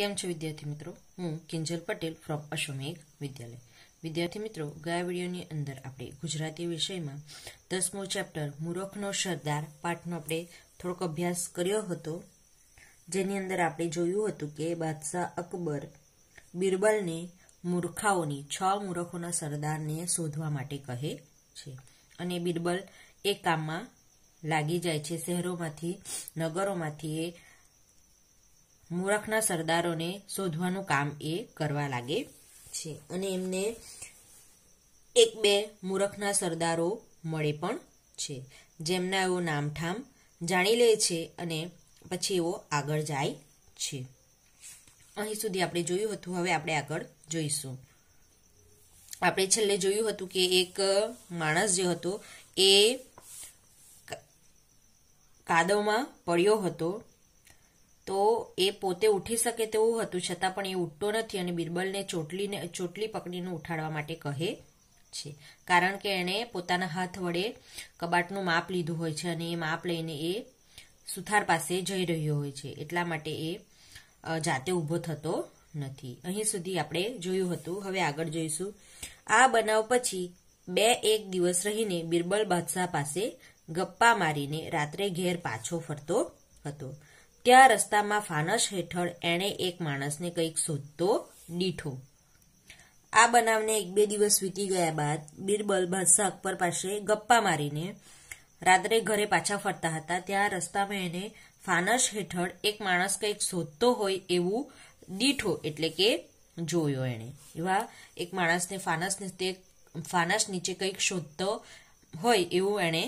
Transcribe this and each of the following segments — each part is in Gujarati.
કેમ છો વિદ્યાર્થી મિત્રો હું કિંજલ પટેલ ફ્રોમ અશ્વમેઘ વિદ્યાલય વિદ્યાર્થી મિત્રો ગયા વિડીયોની અંદર આપણે ગુજરાતી વિષયમાં દસમો ચેપ્ટર મૂરખનો સરદાર પાઠનો આપણે થોડોક અભ્યાસ કર્યો હતો જેની અંદર આપણે જોયું હતું કે બાદશાહ અકબર બિરબલને મૂર્ખાઓની છ મૂરખોના સરદારને શોધવા માટે કહે છે અને બિરબલ એ કામમાં લાગી જાય છે શહેરોમાંથી નગરોમાંથી એ મૂરખના સરદારોને શોધવાનું કામ એ કરવા લાગે છે અને એમને એક બે મૂરખના સરદારો મળે પણ છે જેમના એવો નામઠામ જાણી લે છે અને પછી એવો આગળ જાય છે અહીં સુધી આપણે જોયું હતું હવે આપણે આગળ જોઈશું આપણે છેલ્લે જોયું હતું કે એક માણસ જે હતો એ કાદવમાં પડ્યો હતો તો એ પોતે ઉઠી શકે તેવું હતું છતાં પણ એ ઉઠતો નથી અને બિરબલને ચોટલીને ચોટલી પકડીને ઉઠાડવા માટે કહે છે કારણ કે એણે પોતાના હાથ વડે કબાટનું માપ લીધું હોય છે અને એ માપ લઈને એ સુથાર પાસે જઈ રહ્યો હોય છે એટલા માટે એ જાતે ઊભો થતો નથી અહીં સુધી આપણે જોયું હતું હવે આગળ જોઈશું આ બનાવ પછી બે એક દિવસ રહીને બિરબલ બાદશાહ પાસે ગપ્પા મારીને રાત્રે ઘેર પાછો ફરતો હતો ત્યાં રસ્તામાં ફાનસ હેઠળ એણે એક માણસને કંઈક શોધતો દીઠો આ બનાવને એક બે દિવસ વીતી ગયા બાદ બિરબલ બાદશાહ અકબર પાસે ગપ્પા મારીને રાત્રે ઘરે પાછા ફરતા હતા ત્યાં રસ્તામાં એને ફાનસ હેઠળ એક માણસ કંઈક શોધતો હોય એવું દીઠો એટલે કે જોયો એણે એવા એક માણસને ફાનસ તે ફાનસ નીચે કંઈક શોધતો હોય એવું એણે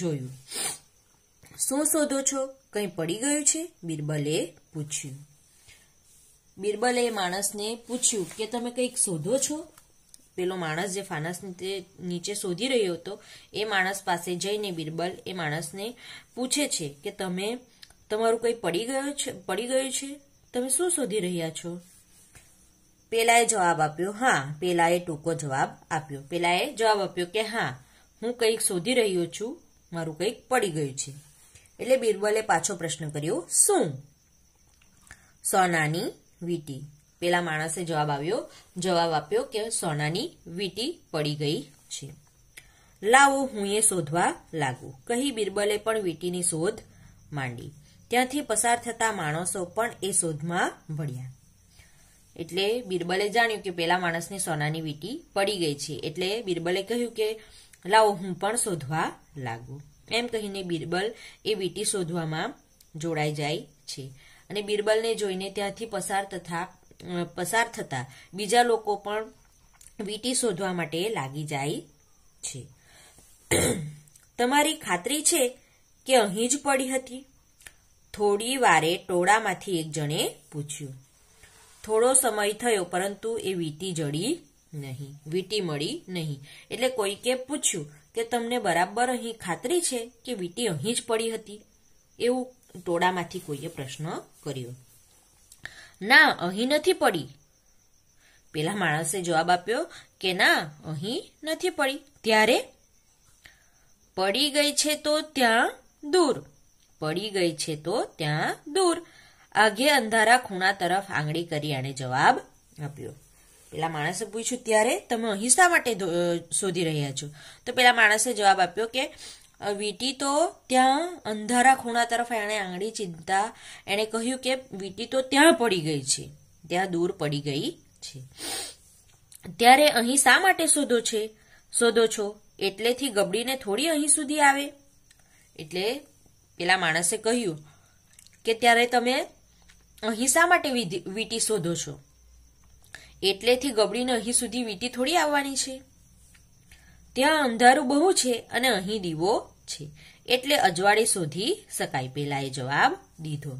જોયું શું શોધો છો કંઈ પડી ગયું છે બિરબલે પૂછ્યું બિરબલે એ માણસને પૂછ્યું કે તમે કંઈક શોધો છો પેલો માણસ જે ફાનસ નીચે શોધી રહ્યો હતો એ માણસ પાસે જઈને બિરબલ એ માણસને પૂછે છે કે તમે તમારું કંઈ પડી ગયું છે પડી ગયું છે તમે શું શોધી રહ્યા છો પેલાએ જવાબ આપ્યો હા પેલાએ ટૂંકો જવાબ આપ્યો પેલાએ જવાબ આપ્યો કે હા હું કંઈક શોધી રહ્યો છું મારું કંઈક પડી ગયું છે એટલે બિરબલે પાછો પ્રશ્ન કર્યો શું સોનાની વીટી પેલા માણસે જવાબ આવ્યો જવાબ આપ્યો કે સોનાની વીટી પડી ગઈ છે લાવો હું એ શોધવા લાગુ કહી બિરબલે પણ વીટીની શોધ માંડી ત્યાંથી પસાર થતા માણસો પણ એ શોધમાં ભળ્યા એટલે બિરબલે જાણ્યું કે પેલા માણસની સોનાની વીટી પડી ગઈ છે એટલે બિરબલે કહ્યું કે લાવો હું પણ શોધવા લાગુ એમ કહીને બિરબલ એ વીટી શોધવામાં જોડાઈ જાય છે અને બિરબલને જોઈને ત્યાંથી પસાર તથા પસાર થતા બીજા લોકો પણ વીટી શોધવા માટે લાગી જાય છે તમારી ખાતરી છે કે અહીં જ પડી હતી થોડી વારે ટોળામાંથી એક જણે પૂછ્યું થોડો સમય થયો પરંતુ એ વીટી જડી નહીં વીટી મળી નહીં એટલે કોઈકે પૂછ્યું કે તમને બરાબર અહીં ખાતરી છે કે વીટી અહીં જ પડી હતી એવું ટોળામાંથી કોઈએ પ્રશ્ન કર્યો ના અહીં નથી પડી પેલા માણસે જવાબ આપ્યો કે ના અહીં નથી પડી ત્યારે પડી ગઈ છે તો ત્યાં દૂર પડી ગઈ છે તો ત્યાં દૂર આગે અંધારા ખૂણા તરફ આંગળી કરી આણે જવાબ આપ્યો પેલા માણસે પૂછ્યું ત્યારે તમે અહીં શા માટે શોધી રહ્યા છો તો પેલા માણસે જવાબ આપ્યો કે વીટી તો ત્યાં અંધારા ખૂણા તરફ એણે આંગળી ચિંતા એણે કહ્યું કે વીટી તો ત્યાં પડી ગઈ છે ત્યાં દૂર પડી ગઈ છે ત્યારે અહીં શા માટે શોધો છે શોધો છો એટલેથી ગબડીને થોડી અહીં સુધી આવે એટલે પેલા માણસે કહ્યું કે ત્યારે તમે અહીં શા માટે વીટી શોધો છો એટલેથી ગબડીને અહીં સુધી વીટી થોડી આવવાની છે ત્યાં અંધારું બહુ છે અને અહીં દીવો છે એટલે અજવાળે શોધી શકાય એ જવાબ દીધો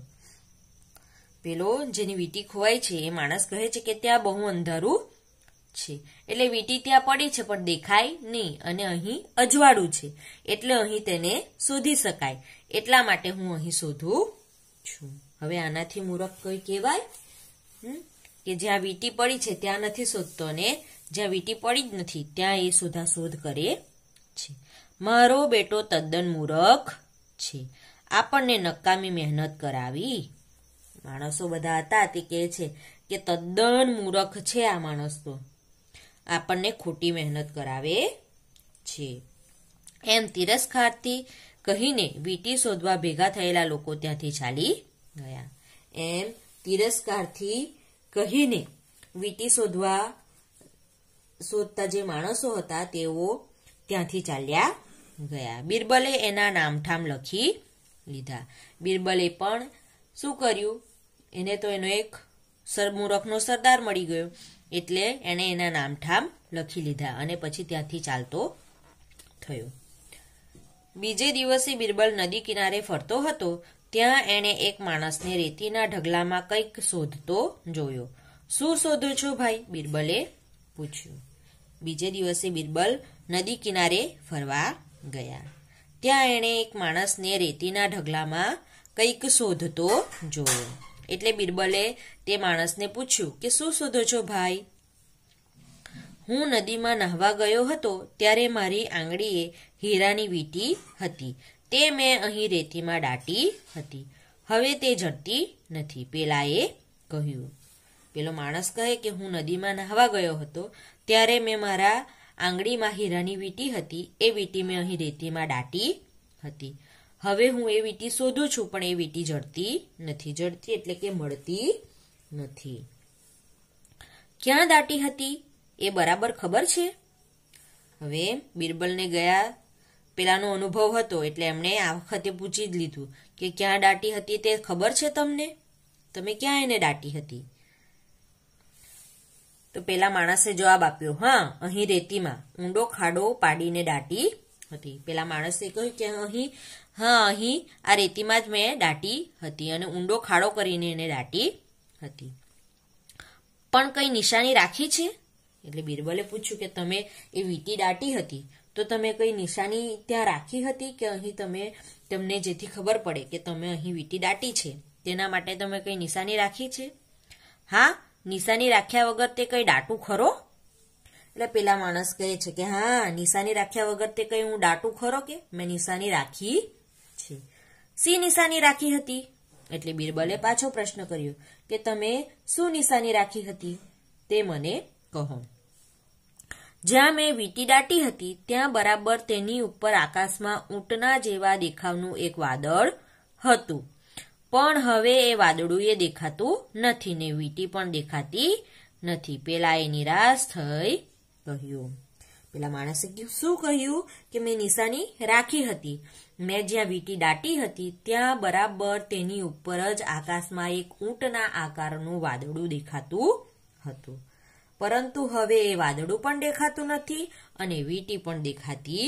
પેલો જેની વીટી ખોવાય છે એ માણસ કહે છે કે ત્યાં બહુ અંધારું છે એટલે વીટી ત્યાં પડી છે પણ દેખાય નહીં અને અહીં અજવાળું છે એટલે અહીં તેને શોધી શકાય એટલા માટે હું અહીં શોધું છું હવે આનાથી મૂરખ કોઈ કહેવાય હમ કે જ્યાં વીટી પડી છે ત્યાં નથી શોધતો ને જ્યાં વીટી પડી જ નથી ત્યાં એ શોધ કરે છે મારો બેટો તદ્દન મૂરખ છે આપણને નકામી મહેનત કરાવી માણસો બધા હતા તે કહે છે કે તદ્દન મૂરખ છે આ માણસ તો આપણને ખોટી મહેનત કરાવે છે એમ તિરસ્કારથી કહીને વીટી શોધવા ભેગા થયેલા લોકો ત્યાંથી ચાલી ગયા એમ તિરસ્કારથી કહીને વીટી શોધવા શોધતા જે માણસો હતા તેઓ ત્યાંથી ચાલ્યા ગયા બિરબલે એના નામઠામ લખી લીધા બિરબલે પણ શું કર્યું એને તો એનો એક સરમુરખનો સરદાર મળી ગયો એટલે એણે એના નામઠામ લખી લીધા અને પછી ત્યાંથી ચાલતો થયો બીજે દિવસે બિરબલ નદી કિનારે ફરતો હતો ત્યાં એણે એક માણસને રેતીના ઢગલામાં કંઈક શોધતો જોયો શું શોધો છો ભાઈ બિરબલે પૂછ્યું બીજે દિવસે બિરબલ નદી કિનારે ફરવા ગયા ત્યાં એણે એક માણસને રેતીના ઢગલામાં કંઈક શોધતો જોયો એટલે બિરબલે તે માણસને પૂછ્યું કે શું શોધો છો ભાઈ હું નદીમાં નહાવા ગયો હતો ત્યારે મારી આંગળીએ હીરાની વીંટી હતી તે મેં અહીં રેતીમાં દાટી હતી હવે તે જડતી નથી પેલાએ કહ્યું પેલો માણસ કહે કે હું નદીમાં નહાવા ગયો હતો ત્યારે મેં મારા આંગળીમાં હીરાની વીંટી હતી એ વીંટી મેં અહીં રેતીમાં દાટી હતી હવે હું એ વીંટી શોધું છું પણ એ વીંટી જડતી નથી જડતી એટલે કે મળતી નથી ક્યાં દાટી હતી એ બરાબર ખબર છે હવે બિરબલને ગયા પેલાનો અનુભવ હતો એટલે એમણે આ વખતે પૂછી જ લીધું કે ક્યાં દાટી હતી તે ખબર છે તમને તમે ક્યાં એને દાટી હતી તો પેલા માણસે જવાબ આપ્યો હા અહીં રેતીમાં ઊંડો ખાડો પાડીને દાટી હતી પેલા માણસે કહ્યું કે અહીં હા અહીં આ રેતીમાં જ મેં દાટી હતી અને ઊંડો ખાડો કરીને એને દાટી હતી પણ કઈ નિશાની રાખી છે એટલે બિરબલે પૂછ્યું કે તમે એ વીટી દાટી હતી તો તમે કઈ નિશાની ત્યાં રાખી હતી કે અહીં તમે તમને જેથી ખબર પડે કે તમે અહીં વીટી દાટી છે તેના માટે તમે કઈ નિશાની રાખી છે હા નિશાની રાખ્યા વગર તે કઈ દાટું ખરો એટલે પેલા માણસ કહે છે કે હા નિશાની રાખ્યા વગર તે કઈ હું દાટું ખરો કે મેં નિશાની રાખી છે સી નિશાની રાખી હતી એટલે બિરબલે પાછો પ્રશ્ન કર્યો કે તમે શું નિશાની રાખી હતી તે મને કહો જ્યાં મેં વીંટી દાટી હતી ત્યાં બરાબર તેની ઉપર આકાશમાં ઊંટના જેવા દેખાવનું એક વાદળ હતું પણ હવે એ વાદળું એ દેખાતું નથી ને વીંટી પણ દેખાતી નથી પેલા એ નિરાશ થઈ ગયું પેલા માણસે શું કહ્યું કે મેં નિશાની રાખી હતી મેં જ્યાં વીંટી દાટી હતી ત્યાં બરાબર તેની ઉપર જ આકાશમાં એક ઊંટના આકારનું વાદળું દેખાતું હતું પરંતુ હવે એ વાદળું પણ દેખાતું નથી અને વીટી પણ દેખાતી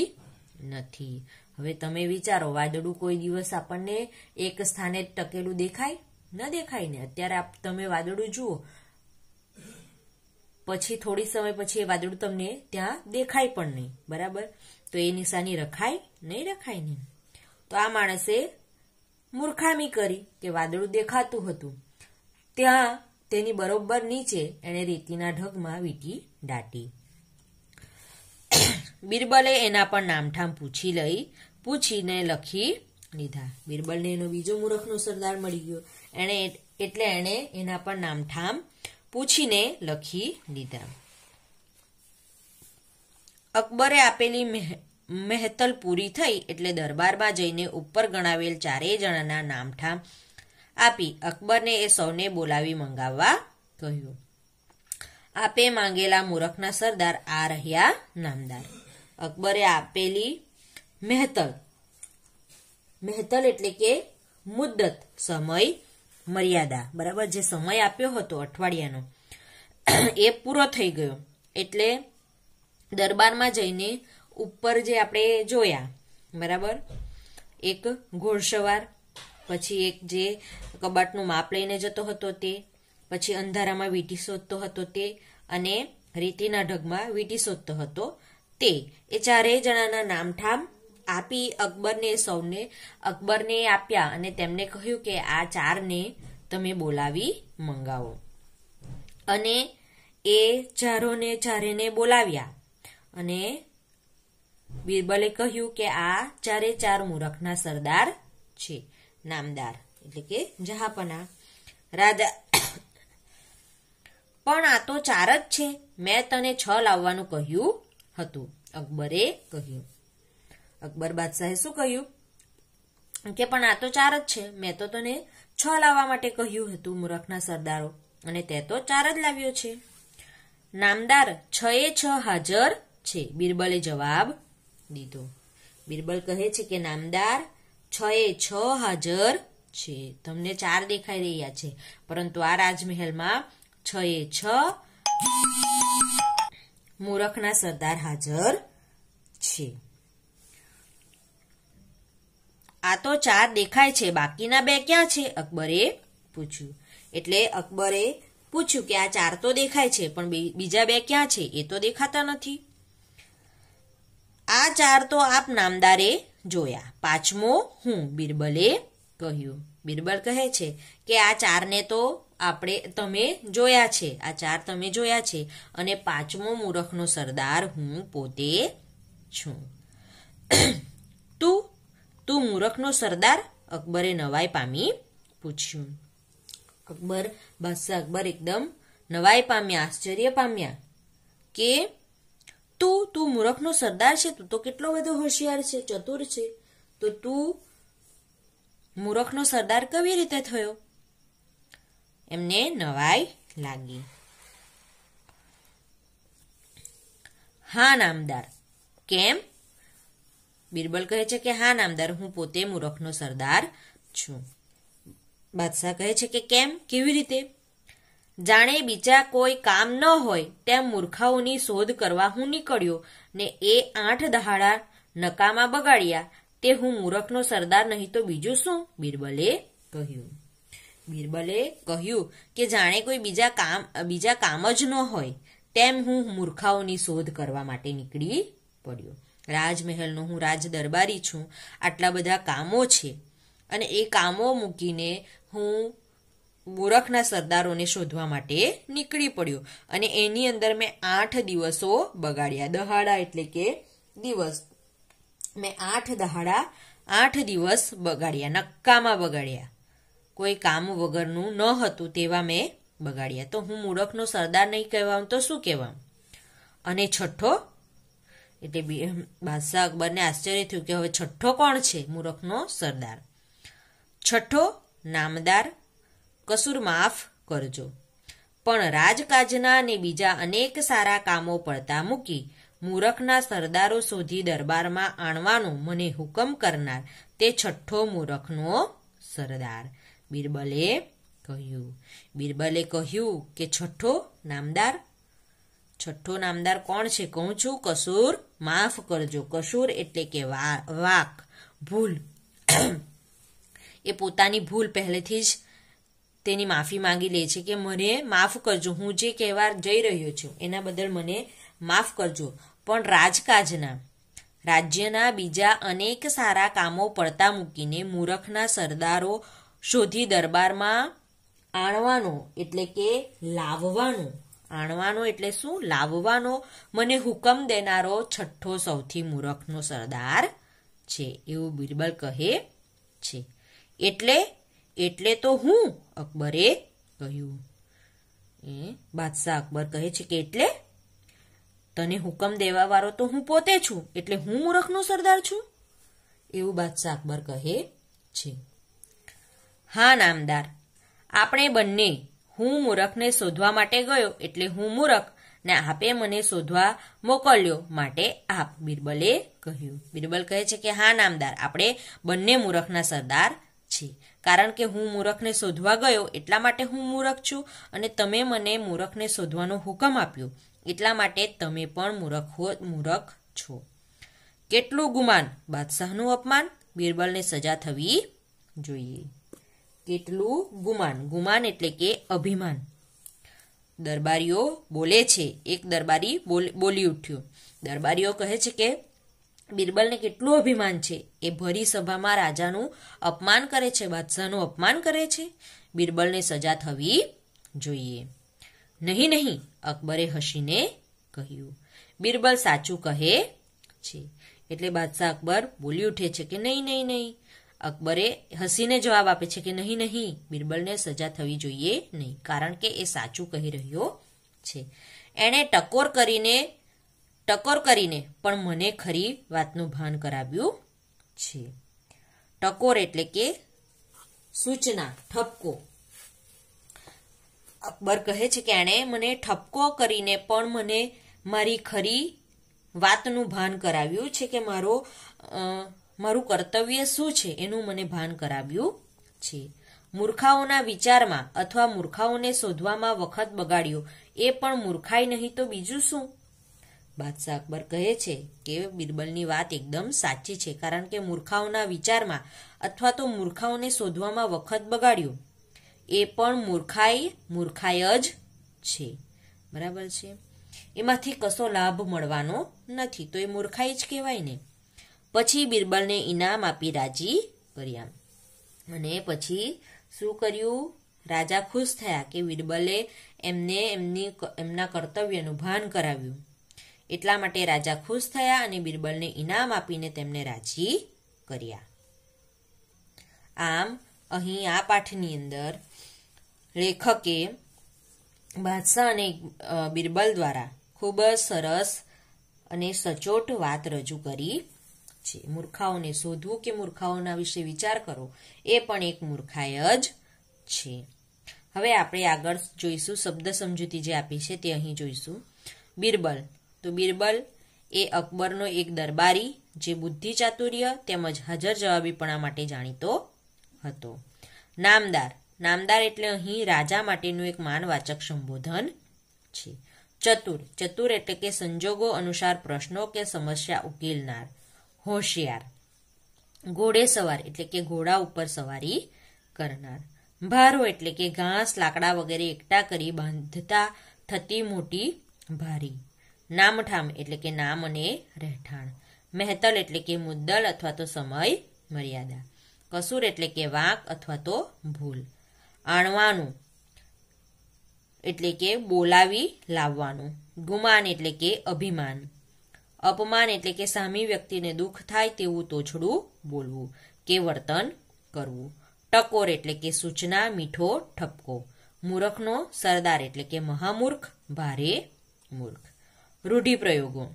નથી હવે તમે વિચારો વાદળું કોઈ દિવસ આપણને એક સ્થાને ટકેલું દેખાય ન દેખાય ને અત્યારે તમે વાદળું જુઓ પછી થોડી સમય પછી એ વાદળું તમને ત્યાં દેખાય પણ નહીં બરાબર તો એ નિશાની રખાય નહીં રખાય નહીં તો આ માણસે મૂર્ખામી કરી કે વાદળું દેખાતું હતું ત્યાં તેની બરોબર નીચે એણે રેતીના ઢગમાં વીંટી દાટી બિરબલે એના પર નામઠામ પૂછી લઈ પૂછીને લખી લીધા બિરબલને એનો બીજો મૂરખનો સરદાર મળી ગયો એણે એટલે એણે એના પર નામઠામ પૂછીને લખી લીધા અકબરે આપેલી મહેતલ પૂરી થઈ એટલે દરબારમાં જઈને ઉપર ગણાવેલ ચારેય જણાના નામઠામ આપી અકબરને એ સૌને બોલાવી મંગાવવા કહ્યું આપે માંગેલા મૂરખના સરદાર આ રહ્યા નામદાર અકબરે આપેલી મહેતલ મહેતલ એટલે કે મુદ્દત સમય મર્યાદા બરાબર જે સમય આપ્યો હતો અઠવાડિયાનો એ પૂરો થઈ ગયો એટલે દરબારમાં જઈને ઉપર જે આપણે જોયા બરાબર એક ઘોડસવાર પછી એક જે કબાટનું માપ લઈને જતો હતો તે પછી અંધારામાં વીંટી શોધતો હતો તે અને રીતિના ઢગમાં વીંટી શોધતો હતો તે એ ચારેય જણાના નામઠામ આપી અકબરને સૌને અકબરને આપ્યા અને તેમને કહ્યું કે આ ચારને તમે બોલાવી મંગાવો અને એ ચારોને ચારેને બોલાવ્યા અને બિરબલે કહ્યું કે આ ચારે ચાર મૂરખના સરદાર છે નામદાર એટલે કે જહાપના રાધા પણ આ તો ચાર જ છે મેં તને છ લાવવાનું કહ્યું હતું અકબરે કહ્યું અકબર બાદશાહે શું કહ્યું કે પણ આ તો ચાર જ છે મેં તો તને છ લાવવા માટે કહ્યું હતું મૂરખના સરદારો અને તે તો ચાર જ લાવ્યો છે નામદાર છ એ છ હાજર છે બિરબલે જવાબ દીધો બિરબલ કહે છે કે નામદાર છ એ છ હાજર છે તમને ચાર દેખાઈ રહ્યા છે પરંતુ આ રાજમહેલમાં છ એ છ મૂરખના સરદાર હાજર છે આ તો ચાર દેખાય છે બાકીના બે ક્યાં છે અકબરે પૂછ્યું એટલે અકબરે પૂછ્યું કે આ ચાર તો દેખાય છે પણ બીજા બે ક્યાં છે એ તો દેખાતા નથી આ ચાર તો આપ નામદારે જોયા પાંચમો હું બિરબલે કહ્યું બિરબલ કહે છે કે આ ચારને તો આપણે તમે જોયા છે આ ચાર તમે જોયા છે અને પાંચમો મૂરખનો સરદાર હું પોતે છું તું તું મૂરખનો સરદાર અકબરે નવાઈ પામી પૂછ્યું અકબર બાદશાહ અકબર એકદમ નવાઈ પામ્યા આશ્ચર્ય પામ્યા કે તું તું મૂરખનો સરદાર છે તું તો કેટલો બધો હોશિયાર છે ચતુર છે તો તું મૂરખનો સરદાર કેવી રીતે થયો એમને નવાઈ લાગી હા નામદાર કેમ બિરબલ કહે છે કે હા નામદાર હું પોતે મૂરખનો સરદાર છું બાદશાહ કહે છે કે કેમ કેવી રીતે જાણે બીજા કોઈ કામ ન હોય તેમ મૂર્ખાઓની શોધ કરવા હું નીકળ્યો ને એ આઠ દહાડા નકામા બગાડ્યા તે હું મૂરખનો સરદાર નહીં તો બીજું શું બિરબલે કહ્યું બિરબલે કહ્યું કે જાણે કોઈ બીજા કામ બીજા કામ જ ન હોય તેમ હું મૂર્ખાઓની શોધ કરવા માટે નીકળી પડ્યો રાજમહેલનો હું રાજ દરબારી છું આટલા બધા કામો છે અને એ કામો મૂકીને હું મૂરખના સરદારોને શોધવા માટે નીકળી પડ્યો અને એની અંદર મેં આઠ દિવસો બગાડ્યા દહાડા એટલે કે દિવસ મેં આઠ દહાડા આઠ દિવસ બગાડ્યા નક્કામાં બગાડ્યા કોઈ કામ વગરનું ન હતું તેવા મેં બગાડ્યા તો હું મૂળખનો સરદાર નહીં કહેવાઉં તો શું કહેવાઉં અને છઠ્ઠો એટલે બાદશાહ અકબરને આશ્ચર્ય થયું કે હવે છઠ્ઠો કોણ છે મૂરખનો સરદાર છઠ્ઠો નામદાર કસૂર માફ કરજો પણ રાજકાજના ને બીજા અનેક સારા કામો પડતા મૂકી મૂરખના સરદારો શોધી દરબારમાં આણવાનો મને હુકમ કરનાર તે છઠ્ઠો મૂરખનો સરદાર બિરબલે કહ્યું બિરબલે કહ્યું કે છઠ્ઠો નામદાર છઠ્ઠો નામદાર કોણ છે કહું છું કસૂર માફ કરજો કસૂર એટલે કે વાક ભૂલ એ પોતાની ભૂલ પહેલેથી જ તેની માફી માંગી લે છે કે મને માફ કરજો હું જે કહેવા જઈ રહ્યો છું એના બદલ મને માફ કરજો પણ રાજકાજના રાજ્યના બીજા અનેક સારા કામો પડતા મૂકીને મૂરખના સરદારો શોધી દરબારમાં આણવાનો એટલે કે લાવવાનો આણવાનો એટલે શું લાવવાનો મને હુકમ દેનારો છઠ્ઠો સૌથી મૂરખનો સરદાર છે એવું બિરબલ કહે છે એટલે એટલે તો હું અકબરે કહ્યું બાદશાહ અકબર કહે છે કે એટલે તને હુકમ દેવાવાળો તો હું પોતે છું એટલે હું મૂરખનો સરદાર છું એવું બાદશાહ અકબર કહે છે હા નામદાર આપણે બંને હું મૂરખને શોધવા માટે ગયો એટલે હું મૂરખ ને આપે મને શોધવા મોકલ્યો માટે આપ બિરબલે કહ્યું બિરબલ કહે છે કે હા નામદાર આપણે બંને મૂરખના સરદાર છે કારણ કે હું મૂરખને શોધવા ગયો એટલા માટે હું મૂરખ છું અને તમે મને મૂરખને શોધવાનો હુકમ આપ્યો એટલા માટે તમે પણ મૂરખો મૂરખ છો કેટલું ગુમાન બાદશાહનું અપમાન બિરબલને સજા થવી જોઈએ કેટલું ગુમાન ગુમાન એટલે કે અભિમાન દરબારીઓ બોલે છે એક દરબારી બોલી ઉઠ્યો દરબારીઓ કહે છે કે બિરબલને કેટલું અભિમાન છે એ ભરી સભામાં રાજાનું અપમાન કરે છે બાદશાહનું અપમાન કરે છે બિરબલને સજા થવી જોઈએ નહીં નહીં અકબરે હસીને કહ્યું બિરબલ સાચું કહે છે એટલે બાદશાહ અકબર બોલી ઉઠે છે કે નહીં નહીં નહીં અકબરે હસીને જવાબ આપે છે કે નહીં નહીં બિરબલને સજા થવી જોઈએ નહીં કારણ કે એ સાચું કહી રહ્યો છે એણે ટકોર કરીને ટકોર કરીને પણ મને ખરી વાતનું ભાન કરાવ્યું છે ટકોર એટલે કે સૂચના ઠપકો અકબર કહે છે કે એણે મને ઠપકો કરીને પણ મને મારી ખરી વાતનું ભાન કરાવ્યું છે કે મારો મારું કર્તવ્ય શું છે એનું મને ભાન કરાવ્યું છે મૂર્ખાઓના વિચારમાં અથવા મૂર્ખાઓને શોધવામાં વખત બગાડ્યો એ પણ મૂર્ખાઈ નહીં તો બીજું શું બાદશાહ અકબર કહે છે કે બિરબલની વાત એકદમ સાચી છે કારણ કે મૂર્ખાઓના વિચારમાં અથવા તો મૂર્ખાઓને શોધવામાં વખત બગાડ્યો એ પણ મૂર્ખાઈ મૂર્ખાઈ જ છે બરાબર છે એમાંથી કશો લાભ મળવાનો નથી તો એ મૂર્ખાઈ જ કહેવાય ને પછી બિરબલને ઇનામ આપી રાજી કર્યા અને પછી શું કર્યું રાજા ખુશ થયા કે બિરબલે એમને એમની એમના કર્તવ્યનું ભાન કરાવ્યું એટલા માટે રાજા ખુશ થયા અને બિરબલને ઇનામ આપીને તેમને રાજી કર્યા આમ અહીં આ પાઠની અંદર લેખકે બાદશાહ અને બિરબલ દ્વારા ખૂબ જ સરસ અને સચોટ વાત રજૂ કરી છે મૂર્ખાઓને શોધવું કે મૂર્ખાઓના વિશે વિચાર કરો એ પણ એક મૂર્ખાય જ છે હવે આપણે આગળ જોઈશું શબ્દ સમજૂતી જે આપી છે તે અહીં જોઈશું બિરબલ તો બિરબલ એ અકબરનો એક દરબારી જે બુદ્ધિ ચાતુર્ય તેમજ હાજર જવાબીપણા માટે જાણીતો હતો નામદાર નામદાર એટલે અહીં રાજા માટેનું એક માનવાચક સંબોધન છે ચતુર ચતુર એટલે કે સંજોગો અનુસાર પ્રશ્નો કે સમસ્યા ઉકેલનાર હોશિયાર ઘોડે સવાર એટલે કે ઘોડા ઉપર સવારી કરનાર ભારો એટલે કે ઘાસ લાકડા વગેરે એકઠા કરી બાંધતા થતી મોટી ભારી નામઠામ એટલે કે નામ અને રહેઠાણ મહેતલ એટલે કે મુદ્દલ અથવા તો સમય મર્યાદા કસૂર એટલે કે વાંક અથવા તો ભૂલ આણવાનું એટલે કે બોલાવી લાવવાનું ગુમાન એટલે કે અભિમાન અપમાન એટલે કે સામી વ્યક્તિને દુઃખ થાય તેવું તોછડું બોલવું કે વર્તન કરવું ટકોર એટલે કે સૂચના મીઠો ઠપકો મૂર્ખનો સરદાર એટલે કે મહામૂર્ખ ભારે મૂર્ખ રૂઢિપ્રયોગો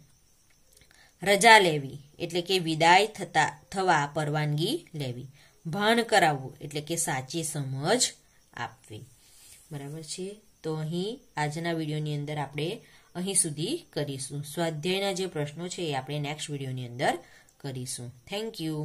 રજા લેવી એટલે કે વિદાય થતા થવા પરવાનગી લેવી ભાન કરાવવું એટલે કે સાચી સમજ આપવી બરાબર છે તો અહીં આજના વિડીયોની અંદર આપણે અહીં સુધી કરીશું સ્વાધ્યાયના જે પ્રશ્નો છે એ આપણે નેક્સ્ટ વિડીયોની અંદર કરીશું થેન્ક યુ